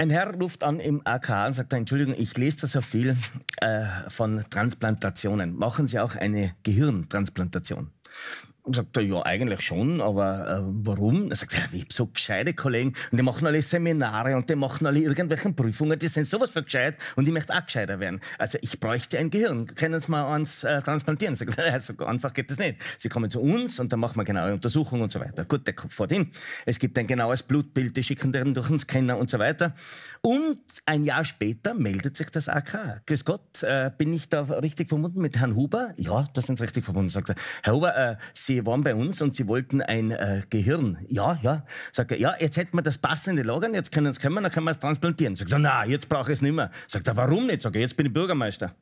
Ein Herr ruft an im AK und sagt, Entschuldigung, ich lese das ja viel äh, von Transplantationen. Machen Sie auch eine Gehirntransplantation? Ich sagt ja, eigentlich schon, aber äh, warum? Er sagt, ja, ich habe so gescheite Kollegen und die machen alle Seminare und die machen alle irgendwelche Prüfungen, die sind sowas für gescheit und ich möchte auch gescheiter werden. Also ich bräuchte ein Gehirn, können Sie mal eins äh, transplantieren? Sagt er, so also, einfach geht das nicht. Sie kommen zu uns und dann machen wir genaue Untersuchungen und so weiter. Gut, der kommt fort hin. Es gibt ein genaues Blutbild, die schicken den durch den Scanner und so weiter. Und ein Jahr später meldet sich das AK. Grüß Gott, gesagt, äh, bin ich da richtig verbunden mit Herrn Huber? Ja, das sind Sie richtig verbunden, sagt er. Herr Huber, äh, Sie waren bei uns und Sie wollten ein äh, Gehirn. Ja, ja, sagt er. Ja, jetzt hätten wir das passende Lager, jetzt können wir es kommen, dann können wir es transplantieren. Sagt er, na, jetzt brauche ich es nicht mehr. Sagt er, warum nicht? Sagt er, jetzt bin ich Bürgermeister.